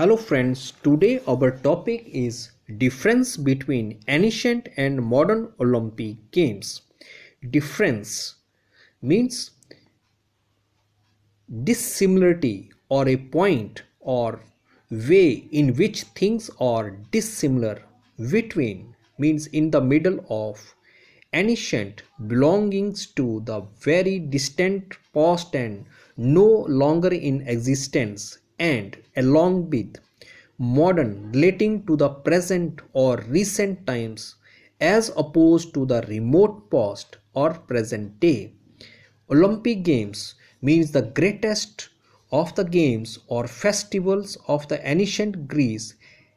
Hello friends, today our topic is difference between ancient and modern Olympic games. Difference means dissimilarity or a point or way in which things are dissimilar between means in the middle of ancient belongings to the very distant past and no longer in existence and along with modern relating to the present or recent times as opposed to the remote past or present day. Olympic Games means the greatest of the games or festivals of the ancient Greece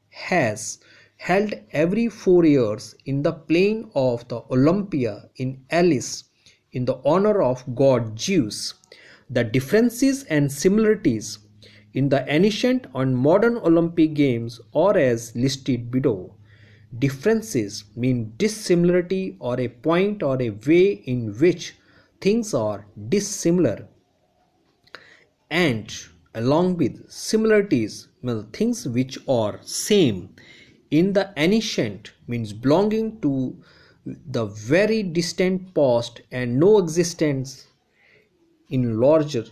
has held every four years in the plain of the Olympia in Elis in the honor of god Zeus. The differences and similarities in the ancient and modern Olympic Games or as listed below. Differences mean dissimilarity or a point or a way in which things are dissimilar. And along with similarities mean things which are same in the ancient means belonging to the very distant past and no existence in larger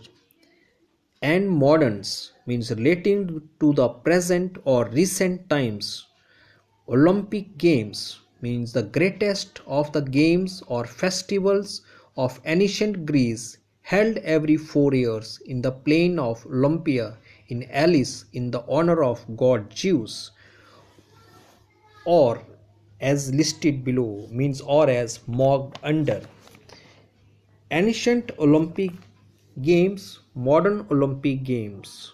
and moderns means relating to the present or recent times. Olympic Games means the greatest of the games or festivals of ancient Greece held every four years in the plain of Olympia in Elis in the honor of god Zeus or as listed below means or as marked under ancient olympic games modern olympic games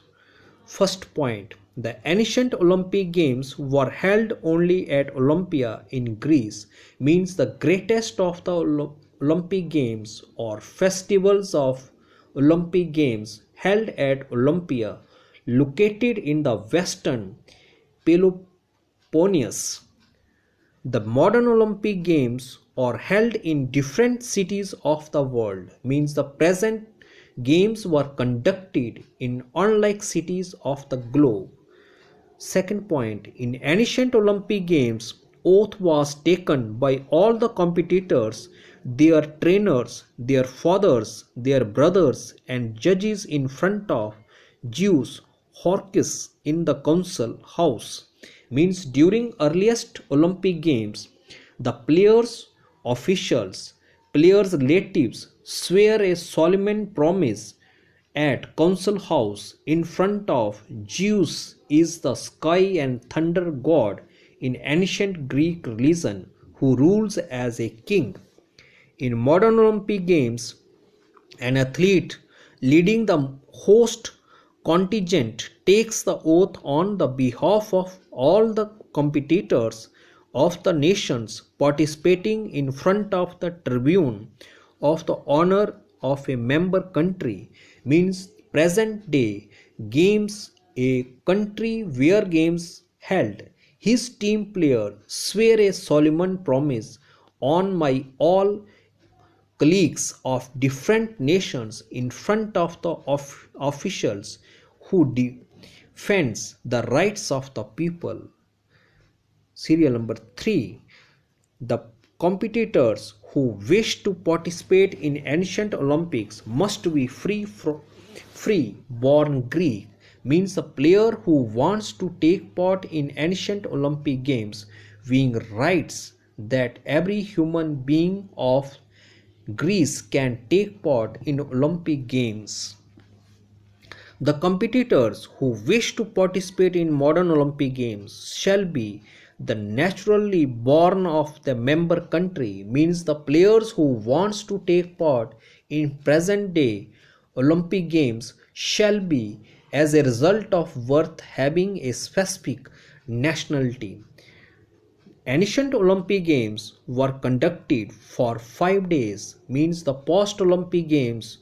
First point the ancient Olympic Games were held only at Olympia in Greece, means the greatest of the Olympic Games or festivals of Olympic Games held at Olympia, located in the western Peloponnese. The modern Olympic Games are held in different cities of the world, means the present Games were conducted in unlike cities of the globe. Second point, in ancient Olympic Games, oath was taken by all the competitors, their trainers, their fathers, their brothers, and judges in front of Zeus Horcus in the council house. Means during earliest Olympic Games, the players, officials, players' relatives swear a solemn promise at council house in front of Zeus is the sky and thunder god in ancient Greek religion who rules as a king. In modern Olympic Games, an athlete leading the host contingent takes the oath on the behalf of all the competitors of the nations participating in front of the tribune of the honor of a member country means present day games a country where games held his team player swear a solemn promise on my all colleagues of different nations in front of the of officials who defends the rights of the people serial number 3 the competitors who wish to participate in ancient Olympics must be free from free born Greek means a player who wants to take part in ancient Olympic games being rights that every human being of Greece can take part in Olympic Games. The competitors who wish to participate in modern Olympic Games shall be the naturally born of the member country means the players who wants to take part in present day olympic games shall be as a result of worth having a specific nationality ancient olympic games were conducted for 5 days means the post olympic games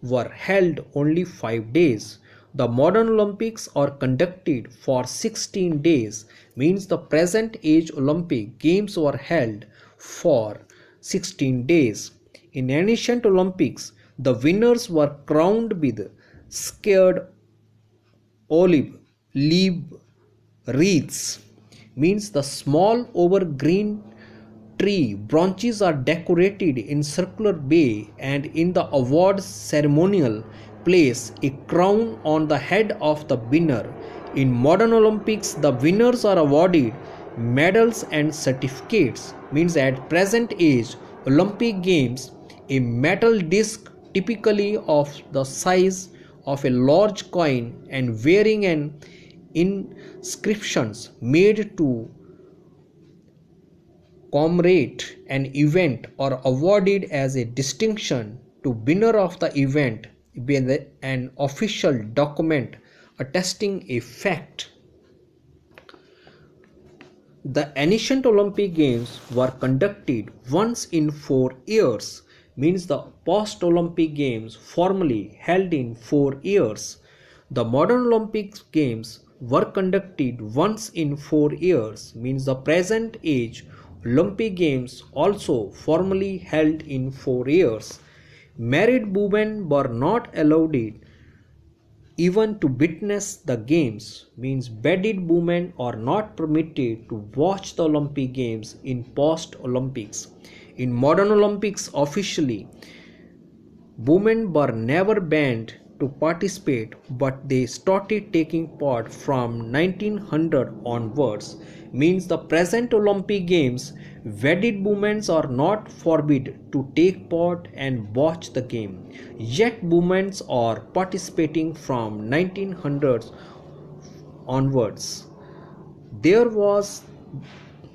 were held only 5 days the modern Olympics are conducted for 16 days means the present age Olympic games were held for 16 days. In ancient Olympics, the winners were crowned with scared olive leaf wreaths means the small over green tree branches are decorated in circular bay and in the award ceremonial place a crown on the head of the winner. In modern Olympics, the winners are awarded medals and certificates. Means at present age Olympic Games, a metal disc typically of the size of a large coin and wearing an inscriptions made to commemorate an event or awarded as a distinction to winner of the event be an official document attesting a fact. The ancient Olympic Games were conducted once in four years, means the post Olympic Games formally held in four years. The modern Olympic Games were conducted once in four years, means the present age Olympic Games also formally held in four years. Married women were not allowed it even to witness the games means bedded women are not permitted to watch the olympic games in post olympics in modern olympics officially women were never banned to participate but they started taking part from 1900 onwards means the present olympic games Wedded women are not forbid to take part and watch the game, yet women are participating from 1900s onwards. There was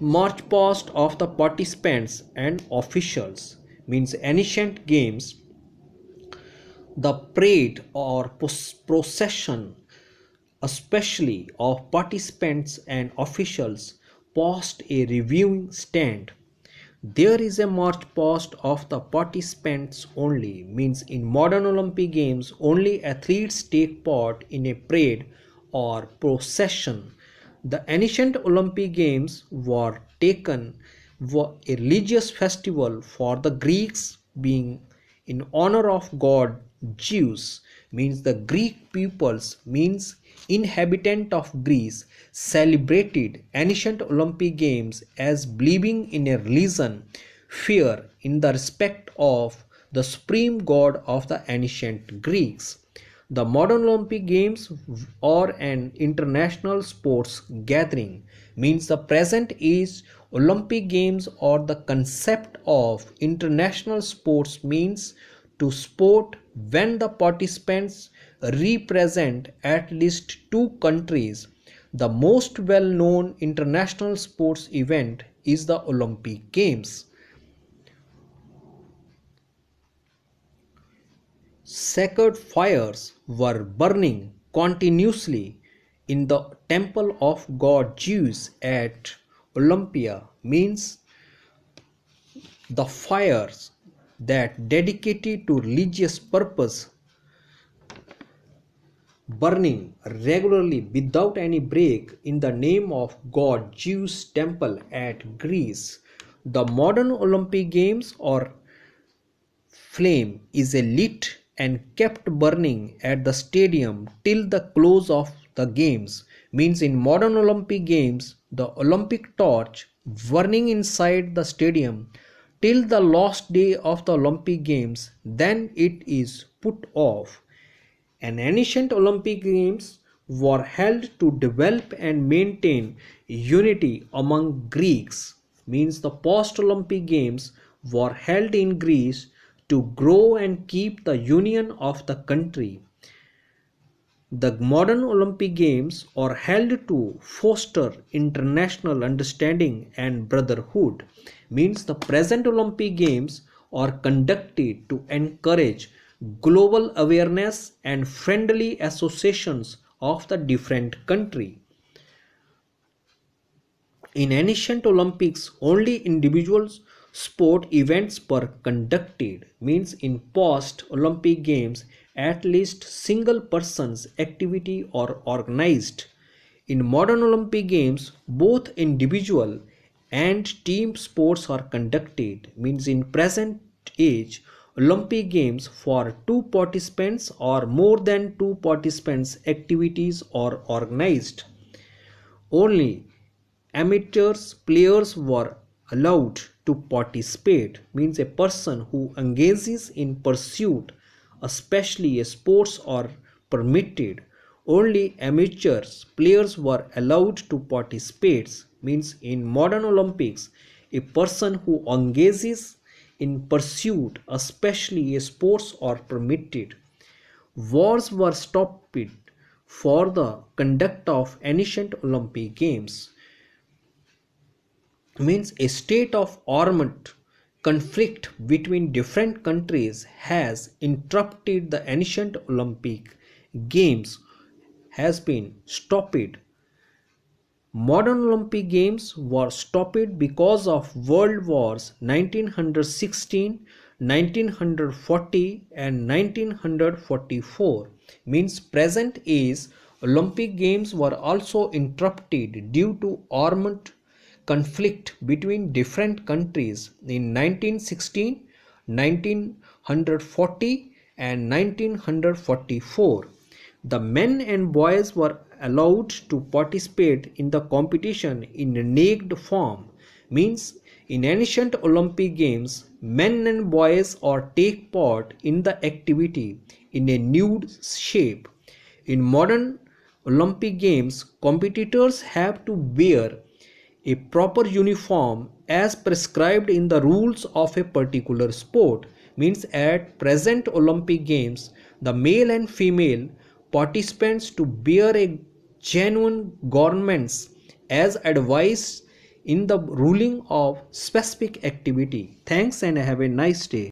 march past of the participants and officials means ancient games the parade or procession especially of participants and officials post a reviewing stand there is a march past of the participants only means in modern olympic games only athletes take part in a parade or procession the ancient olympic games were taken were a religious festival for the greeks being in honor of god zeus means the greek peoples means inhabitant of Greece, celebrated ancient Olympic Games as believing in a religion, fear in the respect of the supreme god of the ancient Greeks. The modern Olympic Games are an international sports gathering, means the present is Olympic Games or the concept of international sports means to sport when the participants represent at least two countries. The most well known international sports event is the Olympic Games. Sacred fires were burning continuously in the temple of god Zeus at Olympia, means the fires that dedicated to religious purpose burning regularly without any break in the name of God Zeus temple at Greece. The modern Olympic Games or flame is lit and kept burning at the stadium till the close of the games means in modern olympic games the olympic torch burning inside the stadium till the last day of the olympic games then it is put off an ancient Olympic Games were held to develop and maintain unity among Greeks means the post Olympic Games were held in Greece to grow and keep the union of the country. The modern Olympic Games are held to foster international understanding and brotherhood means the present Olympic Games are conducted to encourage global awareness and friendly associations of the different country. In ancient Olympics, only individuals sport events were conducted means in post olympic games at least single person's activity or organized in modern olympic games both individual and team sports are conducted means in present age Olympic Games for two participants or more than two participants activities are organized. Only amateurs players were allowed to participate means a person who engages in pursuit especially a sports are permitted only amateurs players were allowed to participate means in modern olympics a person who engages in pursuit, especially a sports are permitted. Wars were stopped for the conduct of ancient Olympic Games. Means a state of armed conflict between different countries has interrupted the ancient Olympic Games has been stopped modern Olympic Games were stopped because of World Wars 1916, 1940 and 1944 means present is Olympic Games were also interrupted due to armed conflict between different countries in 1916, 1940 and 1944. The men and boys were allowed to participate in the competition in naked form means in ancient Olympic Games, men and boys or take part in the activity in a nude shape. In modern Olympic Games, competitors have to wear a proper uniform as prescribed in the rules of a particular sport. Means at present Olympic Games, the male and female participants to wear a genuine governments as advised in the ruling of specific activity. Thanks and have a nice day.